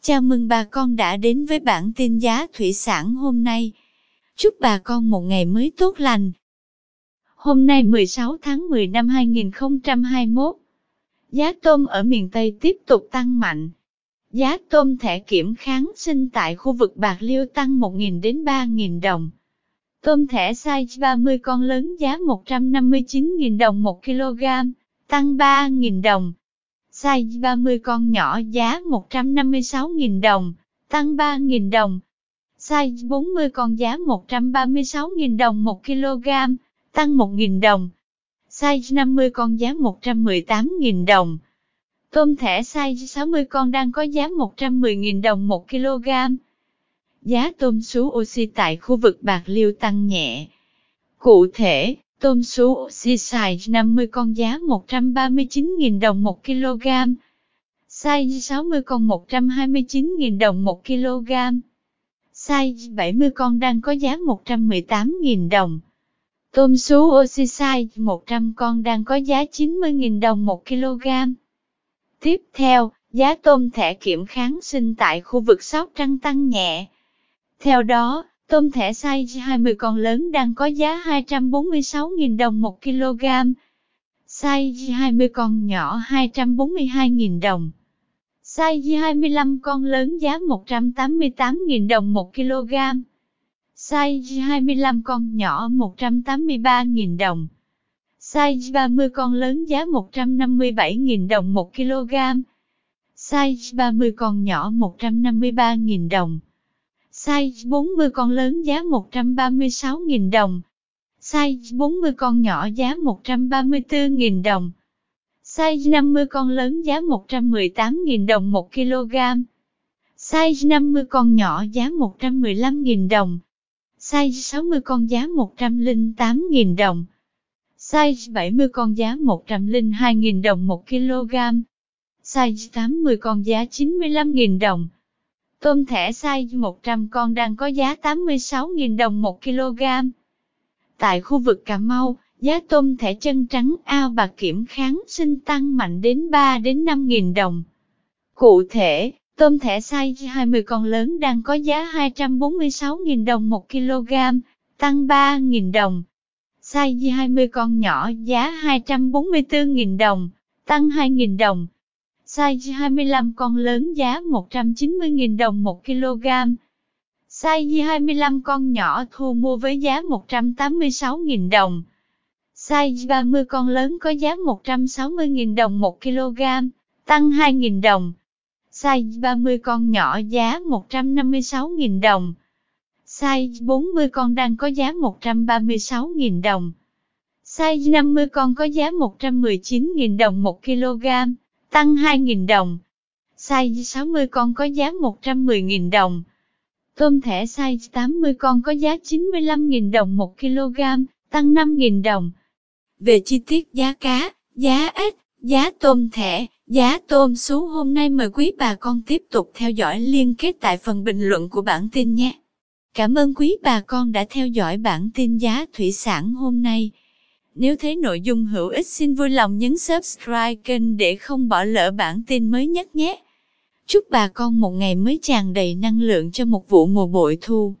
Chào mừng bà con đã đến với bản tin giá thủy sản hôm nay. Chúc bà con một ngày mới tốt lành. Hôm nay 16 tháng 10 năm 2021, giá tôm ở miền Tây tiếp tục tăng mạnh. Giá tôm thẻ kiểm kháng sinh tại khu vực Bạc Liêu tăng 1.000 đến 3.000 đồng. Tôm thẻ size 30 con lớn giá 159.000 đồng 1 kg, tăng 3.000 đồng size 30 con nhỏ giá 156.000 đồng, tăng 3.000 đồng. Size 40 con giá 136.000 đồng 1 kg, tăng 1.000 đồng. Size 50 con giá 118.000 đồng. Tôm thẻ size 60 con đang có giá 110.000 đồng 1 kg. Giá tôm sú oxy tại khu vực Bạc Liêu tăng nhẹ. Cụ thể, Tôm sú oxy xài 50 con giá 139.000 đồng 1 kg. Size 60 con 129.000 đồng 1 kg. Size 70 con đang có giá 118.000 đồng. Tôm sú oxy size 100 con đang có giá 90.000 đồng 1 kg. Tiếp theo, giá tôm thẻ kiểm kháng sinh tại khu vực Sóc Trăng tăng nhẹ. Theo đó, Tôm thẻ size 20 con lớn đang có giá 246.000 đồng 1 kg. Size 20 con nhỏ 242.000 đồng. Size 25 con lớn giá 188.000 đồng 1 kg. Size 25 con nhỏ 183.000 đồng. Size 30 con lớn giá 157.000 đồng 1 kg. Size 30 con nhỏ 153.000 đồng size 40 con lớn giá 136.000 đồng, size 40 con nhỏ giá 134.000 đồng, size 50 con lớn giá 118.000 đồng 1 kg, size 50 con nhỏ giá 115.000 đồng, size 60 con giá 108.000 đồng, size 70 con giá 102.000 đồng 1 kg, size 80 con giá 95.000 đồng. Tôm thẻ size 100 con đang có giá 86.000 đồng 1 kg. Tại khu vực Cà Mau, giá tôm thẻ chân trắng ao bạc kiểm kháng sinh tăng mạnh đến 3 đến 5.000 đồng. Cụ thể, tôm thẻ size 20 con lớn đang có giá 246.000 đồng 1 kg, tăng 3.000 đồng. Size 20 con nhỏ giá 244.000 đồng, tăng 2.000 đồng size 25 con lớn giá 190.000 đồng 1 kg. Size 25 con nhỏ thu mua với giá 186.000 đồng. Size 30 con lớn có giá 160.000 đồng 1 kg, tăng 2.000 đồng. Size 30 con nhỏ giá 156.000 đồng. Size 40 con đang có giá 136.000 đồng. Size 50 con có giá 119.000 đồng 1 kg, tăng 2.000 đồng. Size 60 con có giá 110.000 đồng. Tôm thẻ size 80 con có giá 95.000 đồng 1 kg, tăng 5.000 đồng. Về chi tiết giá cá, giá ếch, giá tôm thẻ, giá tôm sú hôm nay mời quý bà con tiếp tục theo dõi liên kết tại phần bình luận của bản tin nhé. Cảm ơn quý bà con đã theo dõi bản tin giá thủy sản hôm nay. Nếu thấy nội dung hữu ích xin vui lòng nhấn subscribe kênh để không bỏ lỡ bản tin mới nhất nhé. Chúc bà con một ngày mới tràn đầy năng lượng cho một vụ mùa bội thu.